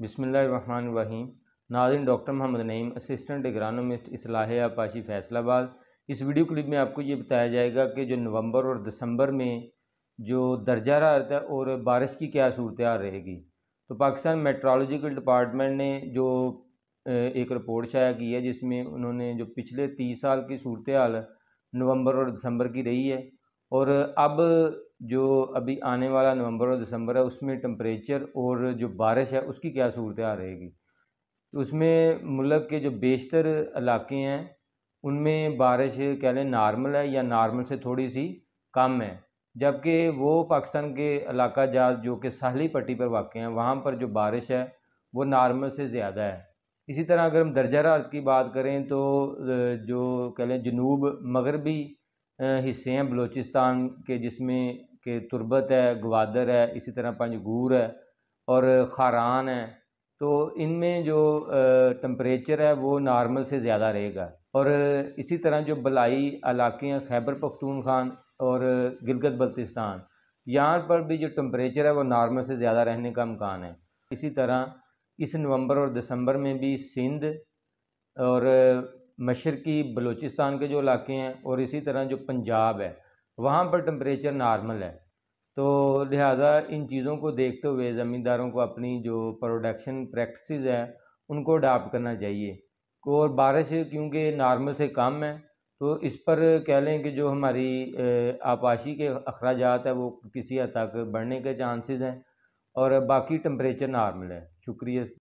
वहीम नाजिन doctor Mohammad Naeem assistant agronomist इसलाह आपाशी फैसलाबाद इस वीडियो क्लिप में आपको ये बताया जाएगा कि जो नवंबर और दिसंबर में जो दर्जा रात और बारिश की क्या सूरत रहेगी तो पाकिस्तान मेट्रोलॉजिकल डिपार्टमेंट ने जो एक रिपोर्ट शाया की है जिसमें उन्होंने जो पिछले तीस साल की सूरत हाल नवंबर और दिसंबर की रही है और अब जो अभी आने वाला नवंबर और दिसंबर है उसमें टम्परेचर और जो बारिश है उसकी क्या सूरत रहेगी तो उसमें मुल्क के जो बेशतर इलाके हैं उनमें बारिश कह लें नॉर्मल है या नॉर्मल से थोड़ी सी कम है जबकि वो पाकिस्तान के इलाका जात जो कि सहली पट्टी पर वाक़ हैं वहाँ पर जो बारिश है वो नॉर्मल से ज़्यादा है इसी तरह अगर हम दर्जा रात की बात करें तो जो कह लें जनूब मगरबी हिस्से हैं बलूचिस्तान के जिसमें के तुरबत है गवादर है इसी तरह पंजगूर है और खारान है तो इनमें जो टम्परेचर है वो नॉर्मल से ज़्यादा रहेगा और इसी तरह जो बलाई इलाके हैं खैबर पख्तून खान और गिलगत बल्तिस्तान यहाँ पर भी जो टम्परेचर है वो नॉर्मल से ज़्यादा रहने का अमकान है इसी तरह इस नवंबर और दिसंबर में भी सिंध और मशरकी बलूचिस्तान के जो इलाके हैं और इसी तरह जो पंजाब है वहाँ पर टम्परेचर नॉर्मल है तो लिहाजा इन चीज़ों को देखते हुए ज़मींदारों को अपनी जो प्रोडक्शन प्रैक्टिस हैं उनको अडाप्ट करना चाहिए और बारिश क्योंकि नॉर्मल से कम है तो इस पर कह लें कि जो हमारी आपाशी के अखराज है वो किसी हद तक बढ़ने के चांसेस हैं और बाकी टम्परेचर नॉर्मल है शुक्रिया